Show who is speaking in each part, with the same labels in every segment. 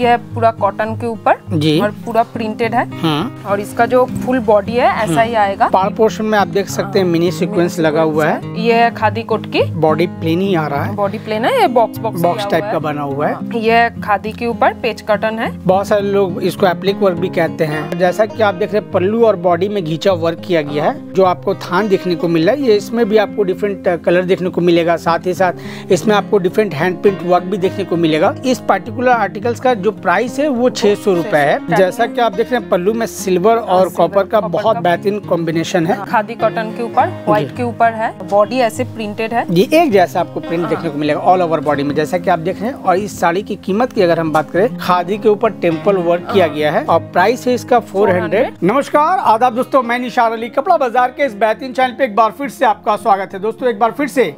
Speaker 1: ये पूरा कॉटन के ऊपर जी और पूरा प्रिंटेड है हाँ। और इसका जो फुल बॉडी है ऐसा हाँ। ही आएगा
Speaker 2: पार पोर्शन में आप देख सकते हैं मिनी सीक्वेंस लगा हुआ है
Speaker 1: ये खादी कोट की
Speaker 2: बॉडी प्लेन ही आ रहा है
Speaker 1: बॉडी प्लेन है ये बॉक्स बॉक्स बॉक्स टाइप का बना हुआ है हाँ, ये खादी के ऊपर पेच कॉटन है
Speaker 2: बहुत सारे लोग इसको एप्लिक वर्क भी कहते हैं जैसा की आप देख रहे पल्लू और बॉडी में घींचा वर्क किया गया है जो आपको थान देखने को मिल रहा है ये इसमें भी आपको डिफरेंट कलर uh, देखने को मिलेगा साथ ही साथ इसमें आपको डिफरेंट हैंड प्रिंट वर्क भी देखने को मिलेगा इस पार्टिकुलर आर्टिकल्स का जो प्राइस है वो छह सौ रूपए है जैसा कि आप देख रहे हैं पल्लू में सिल्वर और कॉपर का बहुत बेहतरीन कॉम्बिनेशन है खादी कॉटन के ऊपर व्हाइट के ऊपर है बॉडी ऐसे प्रिंटेड है ये एक जैसा आपको प्रिंट देखने को मिलेगा ऑल ओवर बॉडी में जैसा की आप देख रहे हैं और इस साड़ी की कीमत की अगर हम बात करें खादी के ऊपर टेम्पल वर्क किया गया है और प्राइस है इसका फोर हंड्रेड नमस्कार आदाब दोस्तों मैं निशान अली कपड़ा बाजार के इस बेहतरीन चैनल पे एक बार फिर से आपका स्वागत है दोस्तों एक बार फिर से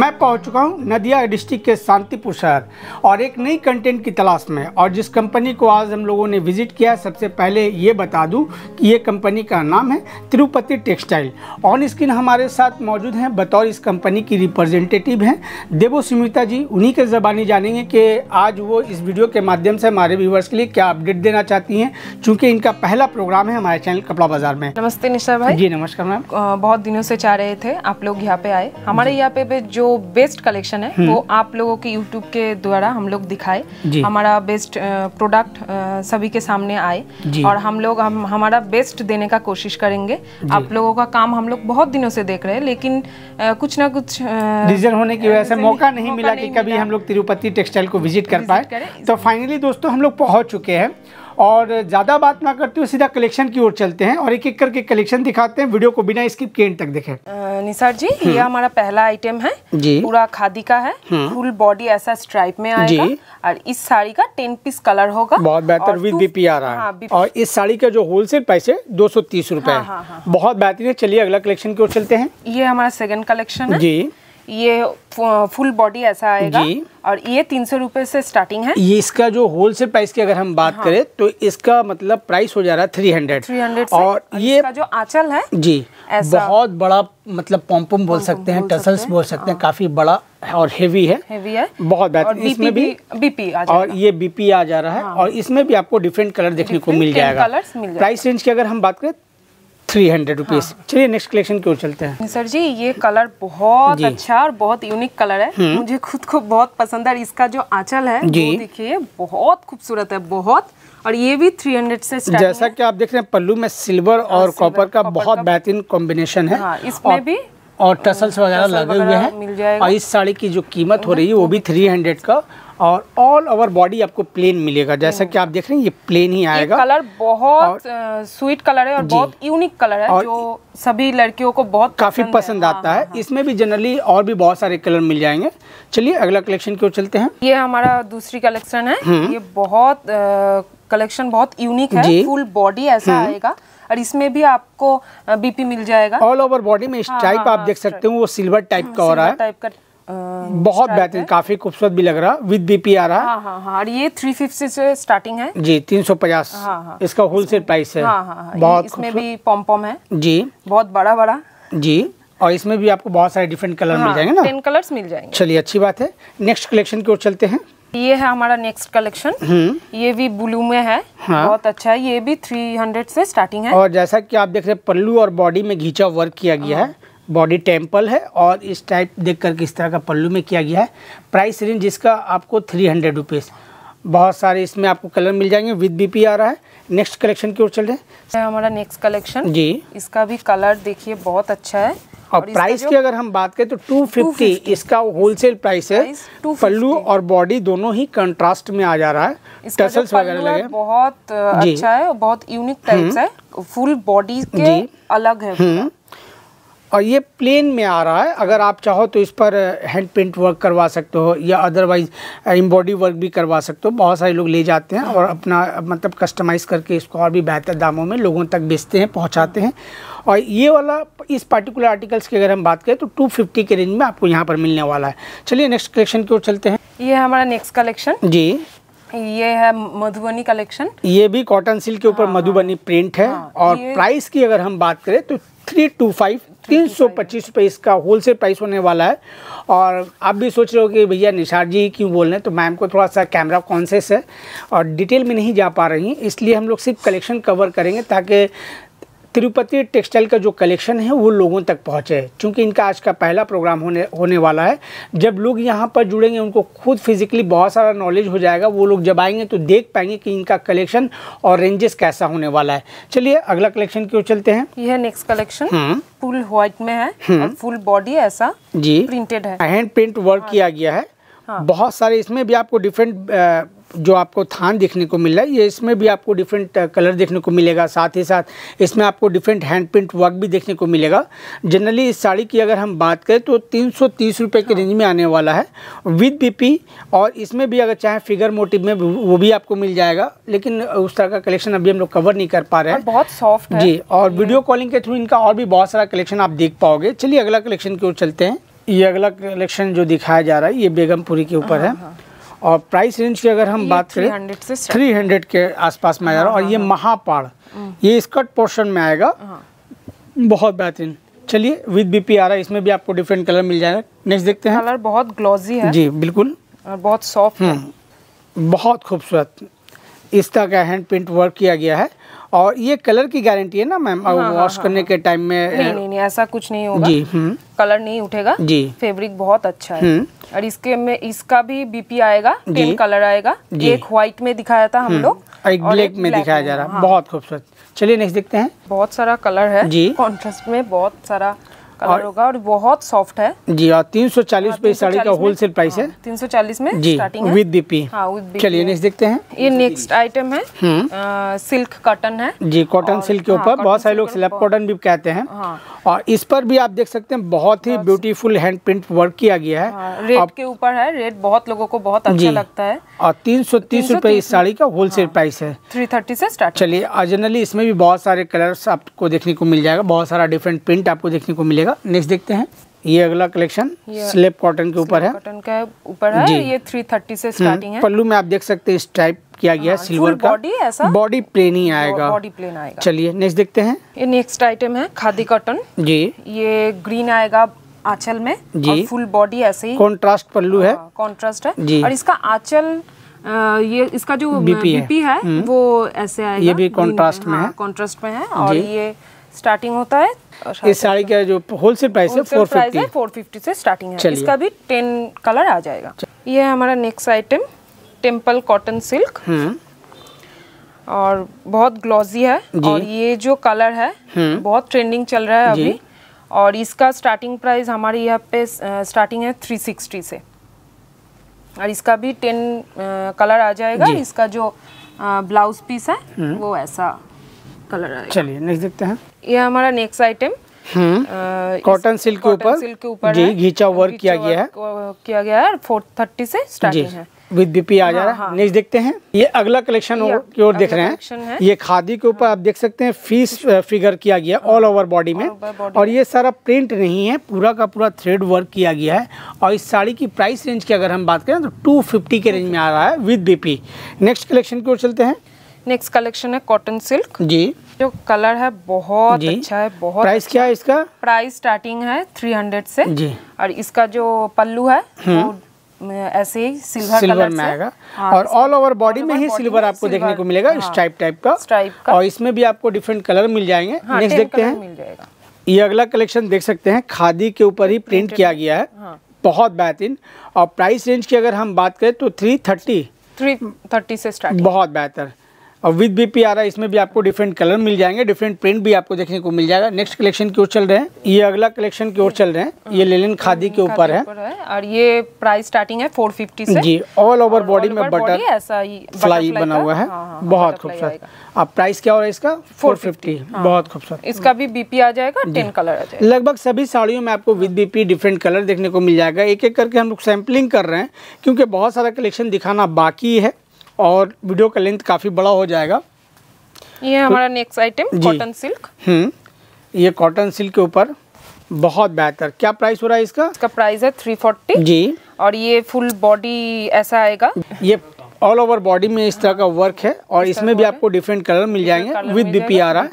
Speaker 2: मैं पहुंच चुका हूं नदिया डिस्ट्रिक्ट के शांतिपुर शहर और एक नई कंटेंट की तलाश में और जिस कंपनी को आज हम लोगों ने विज़िट किया सबसे पहले ये बता दूं कि ये कंपनी का नाम है तिरुपति टेक्सटाइल ऑन स्क्रीन हमारे साथ मौजूद हैं बतौर इस कंपनी की रिप्रेजेंटेटिव हैं देवो सुमिता जी उन्हीं के ज़बानी जानेंगे कि आज वो इस वीडियो के माध्यम से हमारे व्यूवर्स के लिए क्या अपडेट देना चाहती हैं चूँकि इनका पहला प्रोग्राम है हमारे चैनल कपड़ा बाज़ार में
Speaker 1: नमस्ते निशा भाई जी नमस्कार मैम बहुत दिनों से चाह रहे थे आप लोग यहाँ पे आए हमारे यहाँ पे जो बेस्ट कलेक्शन है वो हम्म। आप लोगों के यूट्यूब के द्वारा हम लोग दिखाए हमारा best best product uh, uh, सभी के सामने आए और हम लोग हम हमारा बेस्ट देने का कोशिश करेंगे आप लोगों का काम हम लोग बहुत दिनों से देख रहे हैं लेकिन uh, कुछ ना कुछ रीजन
Speaker 2: होने की वजह से मौका नहीं मिला कि कभी हम लोग तिरुपति टेक्सटाइल को विजिट कर पाए तो फाइनली दोस्तों हम लोग पहुँच चुके हैं और ज़्यादा बात ना करते हुए सीधा कलेक्शन की ओर चलते हैं और एक एक करके कलेक्शन दिखाते हैं वीडियो को बिना स्किप के एंड तक देखें
Speaker 1: निसार जी हम्म। ये हमारा पहला आइटम है जी पूरा खादी का है फुल हम्म। बॉडी ऐसा स्ट्राइप में आएगा और इस साड़ी का टेन पीस कलर होगा बहुत बेहतर विद
Speaker 2: बीपी आ रहा है हाँ, और इस साड़ी का जो होलसेल प्राइस है दो सौ तीस रूपए हाँ, हाँ, बहुत बेहतरीन है चलिए अगला कलेक्शन की ओर चलते हैं
Speaker 1: ये हमारा सेकेंड कलेक्शन है जी ये फुल बॉडी ऐसा आएगा और ये तीन सौ रुपये से स्टार्टिंग है ये
Speaker 2: इसका जो होलसेल प्राइस की अगर हम बात हाँ। करें तो इसका मतलब प्राइस हो जा रहा है थ्री हंड्रेड थ्री हंड्रेड और ये जो आंचल है जी बहुत बड़ा मतलब पॉम्पम बोल सकते हैं टसल्स बोल सकते हैं काफी बड़ा और हेवी है हेवी है बहुत बेहतर इसमें भी
Speaker 1: बीपी और ये
Speaker 2: बीपी आ जा रहा है हाँ। और इसमें भी आपको डिफरेंट कलर देखने को मिल जाएगा प्राइस रेंज की अगर हम बात करें थ्री हंड्रेड रुपीज़ चलिए नेक्स्ट कलेक्शन की ओर चलते हैं
Speaker 1: सर जी ये कलर बहुत अच्छा और बहुत यूनिक कलर है हम्म। मुझे खुद को बहुत पसंद है और इसका जो आंचल है जी देखिए बहुत खूबसूरत है बहुत और ये भी 300 से जैसा
Speaker 2: कि आप देख रहे हैं पल्लू में सिल्वर हाँ, और कॉपर का बहुत बेहतरीन कॉम्बिनेशन है हाँ, इसमें भी और टसल्स हाँ, वगैरह लगे हुए हैं और इस साड़ी की जो कीमत हो रही है वो भी 300 का और ऑल ओवर बॉडी आपको प्लेन मिलेगा जैसा hmm. कि आप देख रहे हैं ये प्लेन ही आएगा कलर
Speaker 1: बहुत स्वीट कलर है और बहुत यूनिक कलर है जो
Speaker 2: सभी लड़कियों को बहुत काफ़ी पसंद, पसंद है। हाँ, आता हाँ, है हाँ। इसमें भी जनरली और भी बहुत सारे कलर मिल जाएंगे चलिए अगला कलेक्शन
Speaker 1: की ओर चलते हैं ये हमारा दूसरी कलेक्शन है hmm. ये बहुत कलेक्शन बहुत यूनिक है फुल बॉडी ऐसा hmm. आएगा और इसमें भी आपको बीपी मिल जाएगा ऑल ओवर बॉडी में इस टाइप हाँ, आप
Speaker 2: देख सकते हो वो सिल्वर टाइप का हो रहा है टाइप का बहुत बेहतरीन काफी खूबसूरत भी लग रहा विद बीपी आ रहा हाँ,
Speaker 1: हाँ, हाँ, और ये थ्री फिफ्टी से स्टार्टिंग है
Speaker 2: जी तीन सौ पचास इसका होलसेल प्राइस है बहुत इसमें
Speaker 1: भी पॉम पॉम है
Speaker 2: जी बहुत बड़ा बड़ा जी और इसमें भी आपको बहुत सारे डिफरेंट कलर हाँ, मिल जाएंगे ना टेन कलर्स मिल जाएंगे चलिए अच्छी बात है नेक्स्ट कलेक्शन की ओर चलते हैं
Speaker 1: ये है हमारा नेक्स्ट हम्म। कलेक्शन ये भी ब्लू में है हाँ। बहुत अच्छा है ये भी 300 से स्टार्टिंग है और
Speaker 2: जैसा कि आप देख रहे हैं पल्लू और बॉडी में घींचा वर्क किया गया है बॉडी टेम्पल है और इस टाइप देख करके इस तरह का पल्लू में किया गया है प्राइस रेंज इसका आपको थ्री हंड्रेड रुपीज़ बहुत सारे इसमें आपको कलर मिल जाएंगे विद बीपी आ रहा है
Speaker 1: नेक्स्ट कलेक्शन की ओर चल रहे हैं हमारा नेक्स्ट कलेक्शन जी इसका भी कलर देखिए बहुत अच्छा है और, और प्राइस की अगर हम बात करें तो 250, 250
Speaker 2: इसका होलसेल प्राइस है पल्लू और बॉडी दोनों ही कंट्रास्ट में आ जा रहा है टसल्स वगैरह लगे
Speaker 1: बहुत अच्छा है और बहुत यूनिक टाइप है फुल बॉडी के अलग है हम्म।
Speaker 2: और ये प्लेन में आ रहा है अगर आप चाहो तो इस पर हैंड पेंट वर्क करवा सकते हो या अदरवाइज एम्बॉडी वर्क भी करवा सकते हो बहुत सारे लोग ले जाते हैं और अपना मतलब कस्टमाइज़ करके इसको और भी बेहतर दामों में लोगों तक बेचते हैं पहुंचाते हैं और ये वाला इस पार्टिकुलर आर्टिकल्स की अगर हम बात करें तो टू के रेंज में आपको यहाँ पर मिलने वाला है चलिए नेक्स्ट कलेक्शन की ओर चलते हैं
Speaker 1: ये हमारा नेक्स्ट कलेक्शन जी ये है मधुबनी कलेक्शन
Speaker 2: ये भी कॉटन सिल्क के ऊपर हाँ, मधुबनी प्रिंट हाँ। है हाँ, और प्राइस की अगर हम बात करें तो थ्री टू फाइव तीन सौ पच्चीस रुपये इसका होलसेल प्राइस होने वाला है और आप भी सोच रहे हो कि भैया निशार जी क्यों बोल रहे हैं तो मैम को थोड़ा सा कैमरा कॉन्सियस है और डिटेल में नहीं जा पा रही हैं इसलिए हम लोग सिर्फ कलेक्शन कवर करेंगे ताकि तिरुपति टेक्सटाइल का जो कलेक्शन है वो लोगों तक पहुंचे क्योंकि इनका आज का पहला प्रोग्राम होने होने वाला है जब लोग यहाँ पर जुड़ेंगे उनको खुद फिजिकली बहुत सारा नॉलेज हो जाएगा वो लोग जब आएंगे तो देख पाएंगे कि इनका कलेक्शन और रेंजेस कैसा होने वाला है चलिए अगला कलेक्शन क्यों चलते हैं
Speaker 1: यह नेक्स्ट कलेक्शन हाँ। फुल व्हाइट में है फुल हाँ। बॉडी ऐसा जी प्रिंटेड है हैंड
Speaker 2: प्रिंट वर्क किया गया है हाँ। बहुत सारे इसमें भी आपको डिफरेंट जो आपको थान देखने को मिल रहा है ये इसमें भी आपको डिफरेंट कलर देखने को मिलेगा साथ ही साथ इसमें आपको डिफरेंट हैंड प्रिंट वर्क भी देखने को मिलेगा जनरली इस साड़ी की अगर हम बात करें तो तीन सौ तीस रुपये के रेंज में आने वाला है विद बीपी और इसमें भी अगर चाहे फिगर मोटिव में वो भी आपको मिल जाएगा लेकिन उस तरह का कलेक्शन अभी हम लोग कवर नहीं कर पा रहे हैं बहुत सॉफ्ट जी और वीडियो कॉलिंग के थ्रू इनका और भी बहुत सारा कलेक्शन आप देख पाओगे चलिए अगला कलेक्शन की ओर चलते हैं ये अगला कलेक्शन जो दिखाया जा रहा है ये बेगमपुरी के ऊपर है हाँ, हाँ। और प्राइस रेंज की अगर हम बात करें थ्री हंड्रेड के आसपास में आ रहा है हाँ, और ये महापाड़ हम्म। ये स्कर्ट पोर्शन में आएगा बहुत बेहतरीन चलिए विद बी आ रहा है इसमें भी आपको डिफरेंट कलर मिल जाएगा नेक्स्ट देखते हैं कलर बहुत ग्लॉजी है जी बिल्कुल और बहुत सॉफ्ट हम्म, बहुत खूबसूरत इसका का हैंड प्रिंट वर्क किया गया है और ये कलर की गारंटी है ना मैम हाँ, वॉश हाँ, हाँ, करने हाँ।
Speaker 1: के टाइम में नहीं uh, नहीं नहीं ऐसा कुछ नहीं होगा जी हम्म। कलर नहीं उठेगा जी फेब्रिक बहुत अच्छा है हम्म। और इसके में इसका भी बीपी आएगा जी कलर आएगा एक व्हाइट में दिखाया था हम हम्म। लोग
Speaker 2: एक ब्लैक में दिखाया जा रहा हाँ। बहुत खूबसूरत चलिए नेक्स्ट देखते हैं
Speaker 1: बहुत सारा कलर है जी कॉन्ट्रास्ट में बहुत सारा कलर होगा और बहुत सॉफ्ट है
Speaker 2: जी और तीन सौ चालीस रूपए हाँ, साड़ी का होलसेल प्राइस है
Speaker 1: हाँ, तीन सौ चालीस में जी विद बीपी हाँ, चलिए नेक्स्ट देखते हैं ये नेक्स्ट आइटम है सिल्क हम्म। कॉटन है जी
Speaker 2: कॉटन सिल्क के ऊपर बहुत सारे लोग स्लैब कॉटन भी कहते हैं और इस पर भी आप देख सकते हैं बहुत ही ब्यूटीफुल हैंड प्रिंट वर्क किया गया
Speaker 1: है रेट के ऊपर है रेट बहुत लोगों को बहुत अच्छा लगता है
Speaker 2: और तीन सौ तीस रूपए इस साड़ी का होलसेल प्राइस है
Speaker 1: थ्री थर्टी से स्टार्ट
Speaker 2: चलिए जनरली इसमें भी बहुत सारे कलर्स आपको देखने को मिल जाएगा बहुत सारा डिफरेंट प्रिंट आपको देखने को मिलेगा जाएगा नेक्स्ट देखते हैं ये अगला कलेक्शन स्लेप कॉटन के ऊपर है कॉटन
Speaker 1: का ऊपर है ये 330 से स्टार्टिंग हम्म, है पल्लू
Speaker 2: में आप देख सकते हैं स्ट्राइप किया गया सिल्वर हाँ, का बॉडी ऐसा बॉडी प्लेन ही आएगा बॉडी प्लेन आएगा चलिए नेक्स्ट देखते हैं
Speaker 1: ये नेक्स्ट आइटम है खादी कॉटन जी ये ग्रीन आएगा आंचल में जी फुल बॉडी ऐसे ही
Speaker 2: कॉन्ट्रास्ट पल्लू है
Speaker 1: कॉन्ट्रास्ट हाँ, है जी और इसका आंचल आ, ये इसका जो बीपी है, है हम्म। वो ऐसे आएगा ये भी कॉन्ट्रास्ट हाँ, में है कॉन्ट्रास्ट में है और ये स्टार्टिंग होता है इस
Speaker 2: साड़ी का जो होलसेल प्राइस है फोर फिफ्टी
Speaker 1: फोर फिफ्टी से स्टार्टिंग है इसका भी टेन कलर आ जाएगा ये है हमारा next item temple cotton silk और बहुत ग्लॉजी है और ये जो कलर है हम्म। बहुत ट्रेंडिंग चल रहा है अभी और इसका स्टार्टिंग प्राइस हमारे यहाँ पे स्टार्टिंग है थ्री सिक्सटी से और इसका भी टेन कलर आ जाएगा इसका जो ब्लाउज पीस है हम्म। वो ऐसा कलर आएगा
Speaker 2: चलिए नेक्स्ट देखते हैं
Speaker 1: यह हमारा नेक्स्ट आइटम
Speaker 2: कॉटन सिल्क के ऊपर सिल्क के ऊपर जी घीचा वर्क किया गया है
Speaker 1: किया गया है फोर थर्टी से स्टार्टिंग है
Speaker 2: विद बीपी आ जा रहा है हाँ, हाँ। नेक्स्ट देखते हैं ये अगला कलेक्शन की ओर देख रहे हैं ये खादी के ऊपर हाँ। आप देख सकते हैं फीस फिगर किया गया ऑल ओवर बॉडी में और ये सारा प्रिंट नहीं है पूरा का पूरा थ्रेड वर्क किया गया है और इस साड़ी की प्राइस रेंज की अगर हम बात करें तो टू फिफ्टी के रेंज में आ रहा है विद बीपी नेक्स्ट कलेक्शन
Speaker 1: की ओर चलते हैं नेक्स्ट कलेक्शन है कॉटन सिल्क जी जो कलर है बहुत अच्छा है बहुत प्राइस अच्छा। क्या है इसका प्राइस स्टार्टिंग है थ्री हंड्रेड से जी और इसका जो पल्लू है हम्म। ऐसे ही सिल्वर, सिल्वर कलर में आएगा हाँ, और ऑल ओवर बॉडी में ही सिल्वर
Speaker 2: आपको सिल्वर, देखने को मिलेगा हाँ, स्ट्राइप टाइप का स्ट्राइप का और इसमें भी आपको डिफरेंट कलर मिल जाएंगे हाँ, नेक्स्ट देखते हैं ये अगला कलेक्शन देख सकते हैं खादी के ऊपर ही प्रिंट किया गया है हाँ। बहुत बेहतरीन और प्राइस रेंज की अगर हम बात करें तो थ्री थर्टी
Speaker 1: थ्री थर्टी से स्टार्ट
Speaker 2: बहुत बेहतर और विद बी पी आ रहा है इसमें भी आपको डिफरेंट कलर मिल जाएंगे डिफरेंट प्रिंट भी आपको देखने को मिल जाएगा नेक्स्ट कलेक्शन की ओर चल रहे हैं ये अगला कलेक्शन की ओर चल रहे हैं ये लेलिन खादी के ऊपर है।,
Speaker 1: और ये प्राइस स्टार्टिंग है 450 से जी
Speaker 2: ऑल ओवर बॉडी में बटर
Speaker 1: ऐसा फ्लाई बना हुआ है हाँ, हाँ, हाँ,
Speaker 2: बहुत खूबसूरत अब प्राइस क्या हो रहा है इसका फोर फिफ्टी बहुत खूबसूरत
Speaker 1: इसका भी बीपी आ जाएगा टेन कलर आ जाएगा
Speaker 2: लगभग सभी साड़ियों में आपको विद बीपी डिफरेंट कलर देखने को मिल जाएगा एक एक करके हम लोग सैम्पलिंग कर रहे हैं क्योंकि बहुत सारा कलेक्शन दिखाना बाकी है और वीडियो का लेंथ काफ़ी बड़ा हो जाएगा
Speaker 1: ये तो- हमारा नेक्स्ट आइटम कॉटन सिल्क
Speaker 2: ये कॉटन सिल्क के ऊपर बहुत बेहतर क्या
Speaker 1: प्राइस हो रहा है इसका इसका प्राइस है थ्री फोर्टी
Speaker 2: जी और ये फुल बॉडी ऐसा आएगा ये ऑल ओवर बॉडी में इस तरह का वर्क है और इसमें भी आपको डिफरेंट कलर मिल जाएंगे with B P R R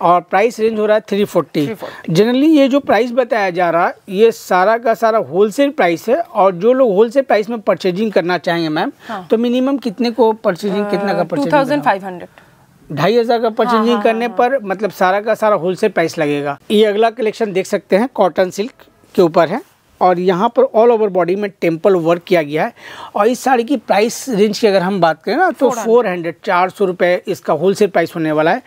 Speaker 2: और प्राइस रेंज हो रहा है थ्री फोर्टी जनरली ये जो प्राइस बताया जा रहा है ये सारा का सारा होलसेल प्राइस है और जो लोग होलसेल प्राइस में परचेजिंग करना चाहेंगे मैम हाँ। तो मिनिमम कितने को परचेजिंग uh, कितना का परचेजिंग थाउजेंड
Speaker 1: फाइव हंड्रेड
Speaker 2: ढाई हज़ार का परचेजिंग हाँ, हाँ, करने हाँ, हाँ. पर मतलब सारा का सारा होलसेल प्राइस लगेगा ये अगला कलेक्शन देख सकते हैं कॉटन सिल्क के ऊपर है और यहाँ पर ऑल ओवर बॉडी में टेम्पल वर्क किया गया है और इस साड़ी की प्राइस रेंज की अगर हम बात करें ना तो फोर हंड्रेड चार सौ रुपये इसका होलसेल प्राइस होने वाला है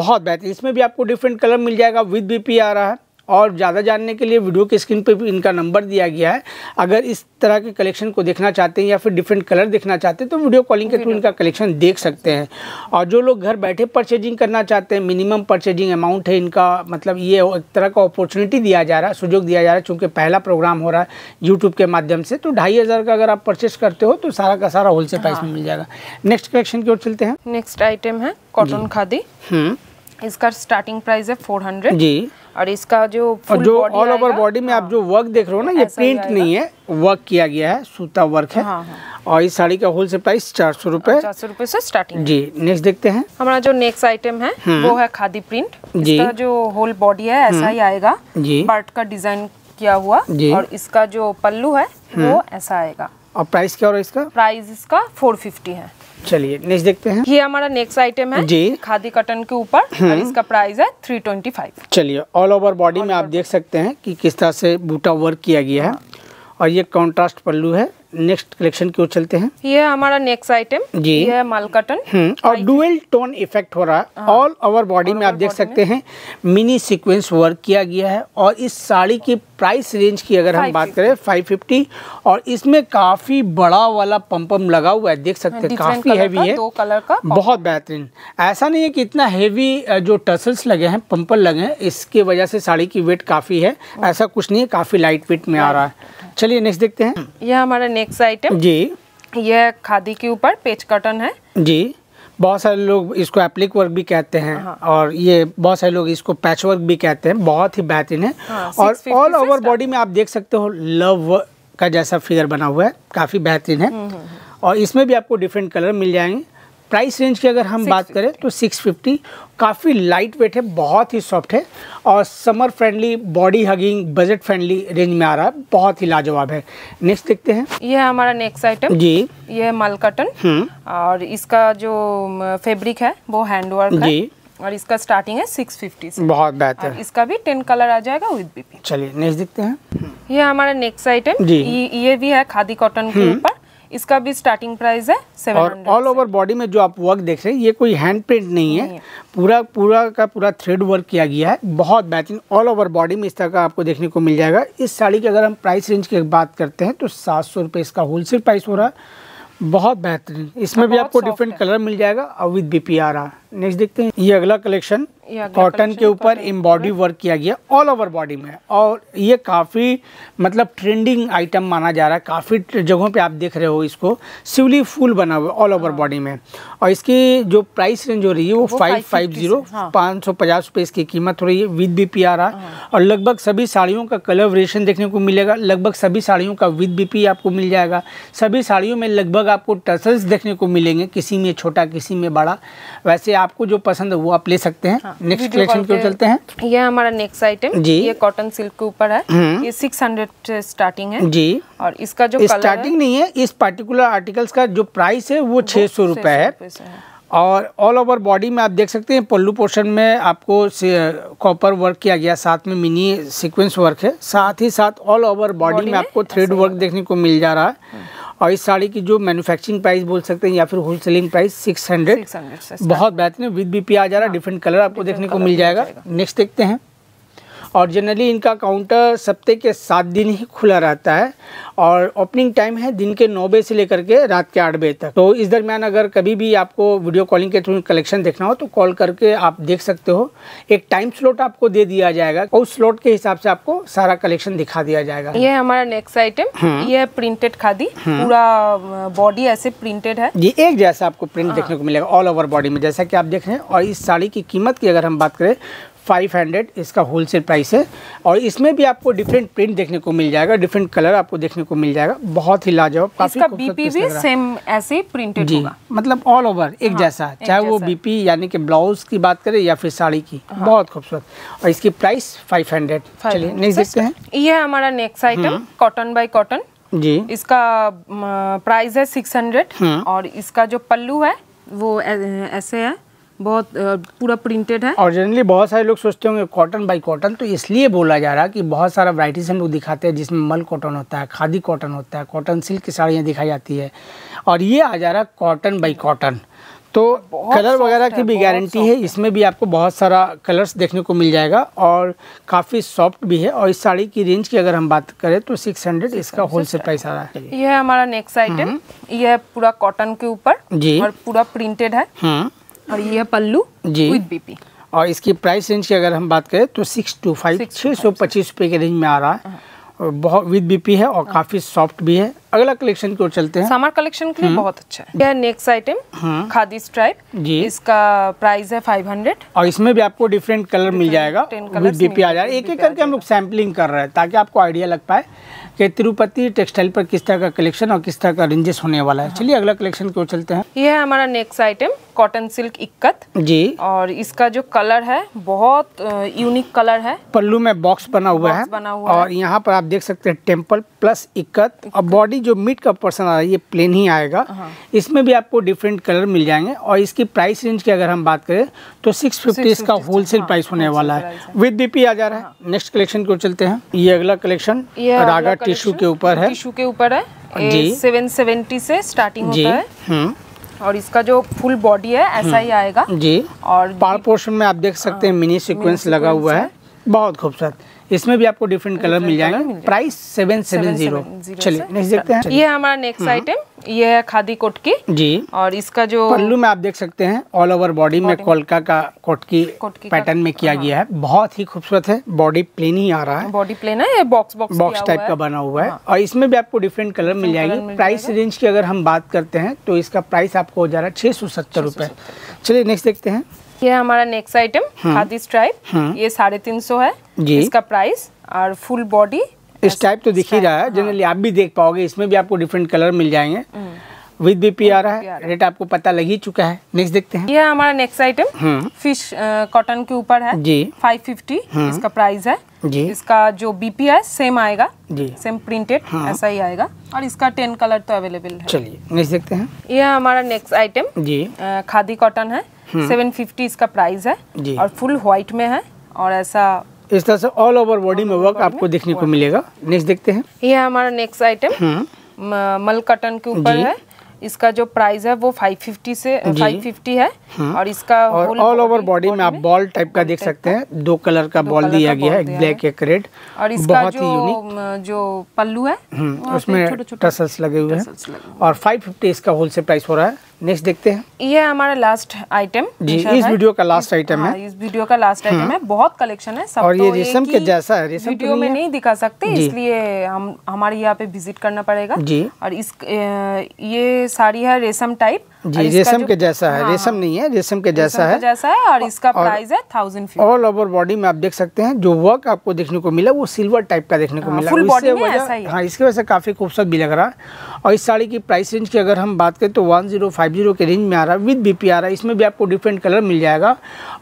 Speaker 2: बहुत बेहतरीन इसमें भी आपको डिफरेंट कलर मिल जाएगा विद बीपी आ रहा है और ज़्यादा जानने के लिए वीडियो के स्क्रीन पे भी इनका नंबर दिया गया है अगर इस तरह के कलेक्शन को देखना चाहते हैं या फिर डिफरेंट कलर देखना चाहते हैं तो वीडियो कॉलिंग के थ्रू इनका कलेक्शन देख सकते हैं और जो लोग घर बैठे परचेजिंग करना चाहते हैं मिनिमम परचेजिंग अमाउंट है इनका मतलब ये एक तरह का अपॉर्चुनिटी दिया जा रहा है सुजोग दिया जा रहा है चूँकि पहला प्रोग्राम हो रहा है यूट्यूब के माध्यम से तो ढाई हज़ार का अगर आप परचेस करते हो तो सारा का सारा होलसेल प्राइस में हाँ। मिल जाएगा नेक्स्ट कलेक्शन
Speaker 1: की ओर चलते हैं नेक्स्ट आइटम है कॉटन खादी
Speaker 2: हम्म।
Speaker 1: इसका स्टार्टिंग प्राइस है फोर हंड्रेड जी और इसका जो और जो ऑल ओवर
Speaker 2: बॉडी में आप जो वर्क हाँ। देख रहे हो ना ये प्रिंट नहीं है वर्क किया गया है सूता वर्क है हाँ, हाँ। और इस साड़ी का होलसेल प्राइस चार सौ रूपए चार सौ
Speaker 1: रूपए से स्टार्टिंग
Speaker 2: जी नेक्स्ट देखते हैं
Speaker 1: हमारा जो नेक्स्ट आइटम है वो है खादी प्रिंट इसका जो होल बॉडी है ऐसा ही आएगा जी पार्ट का डिजाइन किया हुआ और इसका जो पल्लू है वो ऐसा आएगा और प्राइस क्या हो रहा है इसका प्राइस इसका फोर फिफ्टी है चलिए नेक्स्ट देखते हैं ये हमारा नेक्स्ट आइटम है जी खादी कटन के ऊपर हम्म। इसका प्राइस है थ्री ट्वेंटी फाइव
Speaker 2: चलिए ऑल ओवर बॉडी में आप देख सकते हैं कि किस तरह से बूटा वर्क किया गया है हाँ। और ये कॉन्ट्रास्ट पल्लू है नेक्स्ट कलेक्शन की ओर चलते हैं
Speaker 1: ये हमारा नेक्स्ट आइटम जी ये है हम्म,
Speaker 2: और डुअल टोन इफेक्ट हो रहा ऑल ओवर बॉडी में आप देख सकते हैं मिनी सीक्वेंस वर्क किया गया है और इस साड़ी की प्राइस रेंज की अगर हम बात करें 550 और इसमें काफ़ी बड़ा वाला पम्पम लगा हुआ है देख सकते हैं काफ़ी हैवी है दो
Speaker 1: कलर का बहुत
Speaker 2: बेहतरीन ऐसा नहीं है कि इतना हैवी जो टसल्स लगे हैं पंपल लगे हैं इसके वजह से साड़ी की वेट काफ़ी है हाँ। ऐसा कुछ नहीं है काफ़ी लाइट वेट में आ रहा है चलिए
Speaker 1: नेक्स्ट देखते हैं यह हमारा नेक्स्ट आइटम जी यह खादी के ऊपर पेच कटन है
Speaker 2: जी बहुत सारे लोग इसको एप्लिक वर्क भी कहते हैं हाँ। और ये बहुत सारे लोग इसको पैच वर्क भी कहते हैं बहुत ही बेहतरीन है हाँ, और ऑल ओवर बॉडी में आप देख सकते हो लव का जैसा फिगर बना हुआ है काफ़ी बेहतरीन है हम्म, हम्म, हम्म। और इसमें भी आपको डिफरेंट कलर मिल जाएंगे प्राइस रेंज की अगर हम बात करें तो 650 काफ़ी लाइट वेट है बहुत ही सॉफ्ट है और summer friendly body hugging budget friendly range में आ रहा है बहुत ही लाजवाब है नेक्स्ट देखते हैं
Speaker 1: यह है हमारा नेक्स्ट आइटम जी यह है माल हम्म। कटन और इसका जो फैब्रिक है वो हैंड वर्क जी और इसका स्टार्टिंग है 650 से
Speaker 2: बहुत बेहतर इसका
Speaker 1: भी टेन कलर आ जाएगा विद बीपी
Speaker 2: चलिए नेक्स्ट देखते हैं
Speaker 1: ये हमारा नेक्स्ट आइटम ये भी है खादी कॉटन के हम्म। ऊपर इसका भी स्टार्टिंग प्राइस है और ऑल ओवर बॉडी में
Speaker 2: जो आप वर्क देख रहे हैं ये कोई हैंड प्रिंट नहीं है, है। पूरा पूरा का पूरा थ्रेड वर्क किया गया है बहुत बेहतरीन ऑल ओवर बॉडी में इस तरह का आपको देखने को मिल जाएगा इस साड़ी की अगर हम प्राइस रेंज की बात करते हैं तो सात सौ रुपये इसका सेल प्राइस हो रहा है बहुत बेहतरीन इसमें भी आपको डिफरेंट कलर मिल जाएगा और विद बी पी आ नेक्स्ट देखते हैं ये अगला कलेक्शन कॉटन के ऊपर एम्बॉडी वर्क किया गया ऑल ओवर बॉडी में और ये काफ़ी मतलब ट्रेंडिंग आइटम माना जा रहा है काफ़ी जगहों पे आप देख रहे हो इसको सिवली फुल बना हुआ ऑल ओवर बॉडी में और इसकी जो प्राइस रेंज हो रही है वो फाइव फाइव जीरो पाँच सौ पचास रुपये इसकी कीमत हो रही है विद बी पी आ रहा और लगभग सभी साड़ियों का कलर देखने को मिलेगा लगभग सभी साड़ियों का विद बी पी आपको मिल जाएगा सभी साड़ियों में लगभग आपको टसल्स देखने को मिलेंगे किसी में छोटा किसी में बड़ा वैसे आपको जो पसंद है वो आप ले सकते हैं नेक्स्ट कलेक्शन क्यों चलते
Speaker 1: हैं ये हमारा नेक्स्ट आइटम जी ये कॉटन सिल्क के ऊपर है हम्म। ये सिक्स हंड्रेड स्टार्टिंग है जी और इसका जो स्टार्टिंग
Speaker 2: नहीं है इस पर्टिकुलर आर्टिकल्स का जो प्राइस है वो छः सौ रुपये है और ऑल ओवर बॉडी में आप देख सकते हैं पल्लू पोर्शन में आपको कॉपर वर्क किया गया साथ में मिनी सिक्वेंस वर्क है साथ ही साथ ऑल ओवर बॉडी में आपको थ्रेड वर्क देखने को मिल जा रहा है हम्म। और इस साड़ी की जो मैन्युफैक्चरिंग प्राइस बोल सकते हैं या फिर wholesaling price six hundred बहुत बेहतरीन विद बीपी आ जा रहा है डिफरेंट हाँ। कलर आपको देखने को मिल जाएगा नेक्स्ट देखते हैं और जनरली इनका काउंटर सप्ते के सात दिन ही खुला रहता है और ओपनिंग टाइम है दिन के नौ बजे से लेकर के रात के आठ बजे तक तो इस दरमियान अगर कभी भी आपको वीडियो कॉलिंग के थ्रू कलेक्शन देखना हो तो कॉल करके आप देख सकते हो एक टाइम स्लॉट आपको दे दिया जाएगा उस स्लॉट के हिसाब से आपको सारा कलेक्शन दिखा दिया जाएगा ये
Speaker 1: हमारा नेक्स्ट आइटम हाँ। ये प्रिंटेड खादी हाँ। पूरा बॉडी ऐसे प्रिंटेड है
Speaker 2: ये एक जैसा आपको प्रिंट हाँ। देखने को मिलेगा ऑल ओवर बॉडी में जैसा कि आप देख रहे हैं और इस साड़ी की कीमत की अगर हम बात करें फाइव हंड्रेड इसका होलसेल प्राइस है और इसमें भी आपको डिफरेंट प्रिंट देखने को मिल जाएगा डिफरेंट कलर आपको देखने को मिल जाएगा बहुत ही लाजवाब काफी बीपी भी सेम
Speaker 1: ऐसे प्रिंटेड जी होगा। मतलब ऑल ओवर
Speaker 2: एक हाँ, जैसा चाहे वो बीपी यानी कि ब्लाउज की बात करें या फिर साड़ी की हाँ। बहुत खूबसूरत और इसकी प्राइस फाइव हंड्रेड चलिए देखते हैं
Speaker 1: ये हमारा next item cotton by cotton जी इसका प्राइस है सिक्स हंड्रेड हम्म। और इसका जो पल्लू है वो ऐसे है बहुत पूरा प्रिंटेड है और
Speaker 2: जनरली बहुत सारे लोग सोचते होंगे कॉटन बाई कॉटन तो इसलिए बोला जा रहा है कि बहुत सारा वराइटीज़ हम लोग दिखाते हैं जिसमें मल कॉटन होता है खादी कॉटन होता है कॉटन सिल्क की साड़ियाँ दिखाई जाती है और ये आ जा रहा है कॉटन बाई कॉटन तो कलर वगैरह की भी गारंटी है इसमें भी आपको बहुत सारा कलर्स देखने को मिल जाएगा और काफ़ी सॉफ्ट भी है और इस साड़ी की रेंज की अगर हम बात करें तो 600 इसका होलसेल प्राइस आ रहा है
Speaker 1: यह हमारा नेक्स्ट आइटम हम्म। यह पूरा कॉटन के ऊपर जी और पूरा प्रिंटेड है हम्म। और ये है पल्लू जी विद बीपी
Speaker 2: और इसकी प्राइस रेंज की अगर हम बात करें तो सिक्स टू फाइव छः सौ पच्चीस रुपये के रेंज में आ रहा है हाँ। और बहुत विद बीपी है और काफ़ी सॉफ्ट भी है अगला कलेक्शन की ओर चलते हैं
Speaker 1: समर कलेक्शन के लिए हम्म। बहुत अच्छा है यह नेक्स्ट आइटम हाँ। खादी स्ट्राइप जी इसका प्राइस है 500
Speaker 2: और इसमें भी आपको डिफरेंट कलर मिल जाएगा विद बीपी आ जाएगा एक एक करके हम लोग सैम्पलिंग कर रहे हैं ताकि आपको आइडिया लग पाए कि तिरुपति टेक्सटाइल पर किस तरह का कलेक्शन और किस तरह का रेंजेस होने वाला है हाँ। चलिए अगला कलेक्शन की ओर चलते हैं
Speaker 1: यह है हमारा next item cotton silk ikat जी और इसका जो कलर है बहुत यूनिक कलर है
Speaker 2: पल्लू में बॉक्स बना हुआ है बना हुआ और यहाँ पर आप देख सकते हैं टेम्पल प्लस इक्कत और बॉडी जो मिड का पर्सन आ रहा है ये प्लेन ही आएगा हाँ। इसमें भी आपको डिफरेंट कलर मिल जाएंगे और इसकी प्राइस रेंज की अगर हम बात करें तो सिक्स फिफ्टी इसका होलसेल हाँ, प्राइस होने वाला है विद बीपी आ जा रहा है नेक्स्ट हाँ। कलेक्शन को चलते हैं ये अगला कलेक्शन रागा टिश्यू के ऊपर है टिश्यू
Speaker 1: के ऊपर है सेवन सेवेंटी से स्टार्टिंग होता है हम्म। और इसका जो फुल बॉडी है ऐसा हम्म। ही आएगा जी और पार पोर्शन में आप देख सकते हैं मिनी हाँ, सीक्वेंस लगा हुआ है
Speaker 2: बहुत खूबसूरत इसमें भी आपको डिफरेंट कलर मिल जाएंगे प्राइस सेवन सेवन जीरो चलिए नेक्स्ट देखते हैं ये
Speaker 1: हमारा नेक्स्ट आइटम हाँ। ये है खादी कोटकी जी और इसका जो पल्लू में आप देख सकते हैं
Speaker 2: ऑल ओवर बॉडी में कोलका का कोटकी पैटर्न में किया गया है हाँ। बहुत ही खूबसूरत है बॉडी प्लेन ही आ रहा है
Speaker 1: बॉडी प्लेन है बॉक्स बॉक्स बॉक्स टाइप का बना हुआ है हाँ।
Speaker 2: और इसमें भी आपको डिफरेंट कलर मिल जाएगी प्राइस रेंज की अगर हम बात करते हैं तो इसका प्राइस आपको हो जा रहा है छह सौ सत्तर
Speaker 1: रुपये चलिए नेक्स्ट देखते हैं ये हमारा नेक्स्ट आइटम हम्म। खादी स्ट्राइप हम्म। ये साढ़े तीन सौ है जी इसका प्राइस और फुल बॉडी
Speaker 2: इस टाइप तो दिख ही रहा है जनरली हाँ। आप भी देख पाओगे इसमें भी आपको डिफरेंट कलर मिल जाएंगे विद पी आ रहा है रेट आपको पता लग ही चुका
Speaker 1: है नेक्स्ट देखते हैं यह हमारा नेक्स्ट आइटम फिश कॉटन के ऊपर है जी फाइव फिफ्टी हम्म। इसका प्राइस है जी इसका जो बीपी है सेम आएगा जी सेम प्रिंटेड हाँ। ऐसा ही आएगा और इसका टेन कलर तो अवेलेबल है
Speaker 2: चलिए नेक्स्ट देखते हैं
Speaker 1: यह हमारा नेक्स्ट आइटम जी खादी कॉटन है हम्म। सेवन फिफ्टी इसका प्राइस है और फुल व्हाइट में है और ऐसा
Speaker 2: इस तरह से ऑल ओवर बॉडी में वर्क आपको देखने को मिलेगा नेक्स्ट देखते हैं
Speaker 1: ये हमारा नेक्स्ट आइटम मल कटन के ऊपर है इसका जो प्राइस है वो 550 से 550 है हम्म। और इसका ऑल
Speaker 2: ओवर बॉडी में आप बॉल टाइप का देख सकते हैं दो कलर का बॉल दिया गया है ब्लैक एक रेड और इसका बहुत जो
Speaker 1: जो पल्लू है
Speaker 2: हम्म। उसमें टसल्स लगे हुए हैं और 550 इसका होलसेल प्राइस हो रहा है नेक्स्ट देखते हैं
Speaker 1: ये हमारा लास्ट आइटम जी इस वीडियो
Speaker 2: का लास्ट आइटम है हाँ, इस
Speaker 1: वीडियो का लास्ट हाँ। आइटम है बहुत कलेक्शन है सब और ये तो रेशम के जैसा है रेशम वीडियो तो में नहीं दिखा सकते इसलिए हम हमारे यहाँ पे विजिट करना पड़ेगा जी और इस ये साड़ी है रेशम टाइप जी हाँ, हाँ। रेशम के जैसा है रेशम
Speaker 2: नहीं है रेशम के जैसा है जैसा
Speaker 1: है और इसका प्राइस है थाउजेंड ऑल
Speaker 2: ओवर बॉडी में आप देख सकते हैं जो वर्क आपको देखने को मिला वो सिल्वर टाइप का देखने को हाँ, मिला हाँ इसकी वजह से काफ़ी खूबसूरत भी लग रहा है और इस साड़ी की प्राइस रेंज की अगर हम बात करें तो वन जीरो फाइव जीरो के रेंज में आ रहा है विद बी पी आ रहा है इसमें भी आपको डिफरेंट कलर मिल जाएगा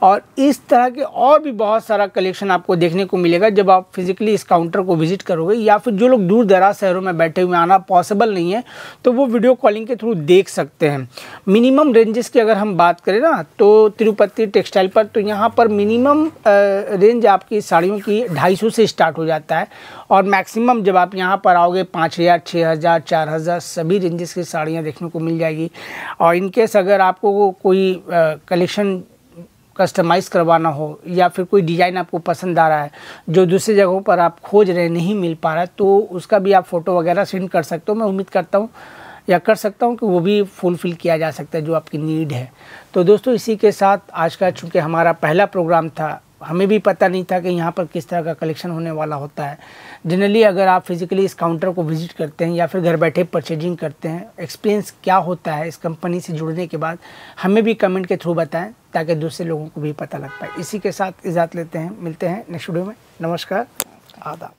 Speaker 2: और इस तरह के और भी बहुत सारा कलेक्शन आपको देखने को मिलेगा जब आप फिजिकली इस काउंटर को विजिट करोगे या फिर जो लोग दूर दराज शहरों में बैठे हुए आना पॉसिबल नहीं है तो वो वीडियो कॉलिंग के थ्रू देख सकते हैं मिनिमम रेंजेस की अगर हम बात करें ना तो तिरुपति टेक्सटाइल पर तो यहाँ पर मिनिमम रेंज आपकी साड़ियों की ढाई सौ से स्टार्ट हो जाता है और मैक्सिमम जब आप यहाँ पर आओगे पाँच हज़ार छः हज़ार चार हज़ार सभी रेंजेस की साड़ियाँ देखने को मिल जाएगी और इनकेस अगर आपको कोई कलेक्शन कस्टमाइज़ करवाना हो या फिर कोई डिज़ाइन आपको पसंद आ रहा है जो दूसरी जगहों पर आप खोज रहे नहीं मिल पा रहा है तो उसका भी आप फ़ोटो वगैरह सेंड कर सकते हो मैं उम्मीद करता हूँ या कर सकता हूँ कि वो भी फुलफ़िल किया जा सकता है जो आपकी नीड है तो दोस्तों इसी के साथ आज का चूँकि हमारा पहला प्रोग्राम था हमें भी पता नहीं था कि यहाँ पर किस तरह का कलेक्शन होने वाला होता है जनरली अगर आप फिज़िकली इस काउंटर को विज़िट करते हैं या फिर घर बैठे परचेजिंग करते हैं एक्सपीरियंस क्या होता है इस कंपनी से जुड़ने के बाद हमें भी कमेंट के थ्रू बताएं ताकि दूसरे लोगों को भी पता लग पाए इसी के साथ इजाज़त लेते हैं मिलते हैं नेक्स्ट वीडियो में नमस्कार आदाब